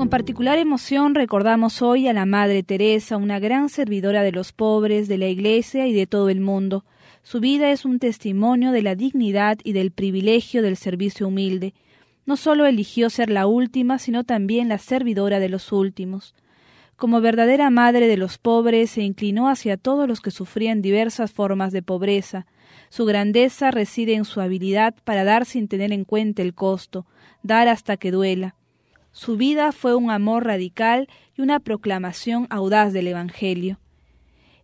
Con particular emoción recordamos hoy a la Madre Teresa, una gran servidora de los pobres, de la Iglesia y de todo el mundo. Su vida es un testimonio de la dignidad y del privilegio del servicio humilde. No solo eligió ser la última, sino también la servidora de los últimos. Como verdadera madre de los pobres, se inclinó hacia todos los que sufrían diversas formas de pobreza. Su grandeza reside en su habilidad para dar sin tener en cuenta el costo, dar hasta que duela su vida fue un amor radical y una proclamación audaz del Evangelio.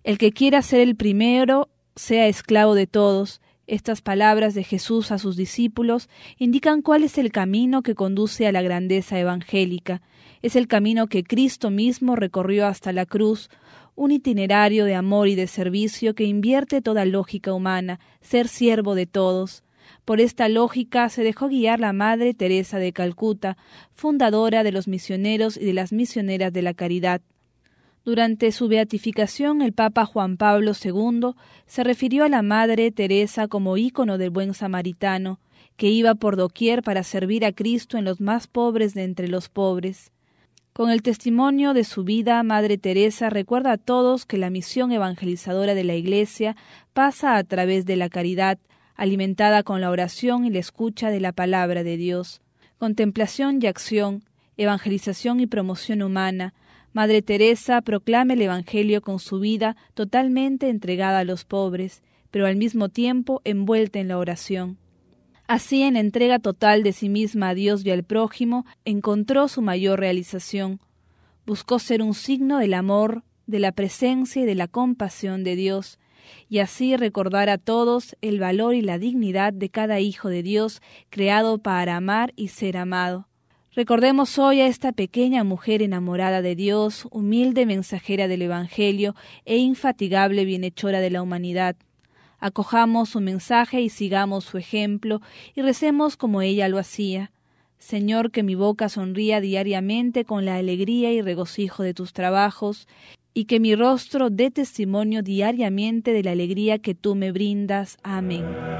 El que quiera ser el primero, sea esclavo de todos. Estas palabras de Jesús a sus discípulos indican cuál es el camino que conduce a la grandeza evangélica. Es el camino que Cristo mismo recorrió hasta la cruz, un itinerario de amor y de servicio que invierte toda lógica humana, ser siervo de todos. Por esta lógica se dejó guiar la Madre Teresa de Calcuta, fundadora de los misioneros y de las misioneras de la caridad. Durante su beatificación, el Papa Juan Pablo II se refirió a la Madre Teresa como ícono del buen samaritano, que iba por doquier para servir a Cristo en los más pobres de entre los pobres. Con el testimonio de su vida, Madre Teresa recuerda a todos que la misión evangelizadora de la Iglesia pasa a través de la caridad, alimentada con la oración y la escucha de la palabra de Dios, contemplación y acción, evangelización y promoción humana, Madre Teresa proclama el Evangelio con su vida totalmente entregada a los pobres, pero al mismo tiempo envuelta en la oración. Así, en entrega total de sí misma a Dios y al prójimo, encontró su mayor realización. Buscó ser un signo del amor, de la presencia y de la compasión de Dios, y así recordar a todos el valor y la dignidad de cada hijo de Dios creado para amar y ser amado. Recordemos hoy a esta pequeña mujer enamorada de Dios, humilde mensajera del Evangelio e infatigable bienhechora de la humanidad. Acojamos su mensaje y sigamos su ejemplo y recemos como ella lo hacía. Señor, que mi boca sonría diariamente con la alegría y regocijo de tus trabajos, y que mi rostro dé testimonio diariamente de la alegría que tú me brindas. Amén.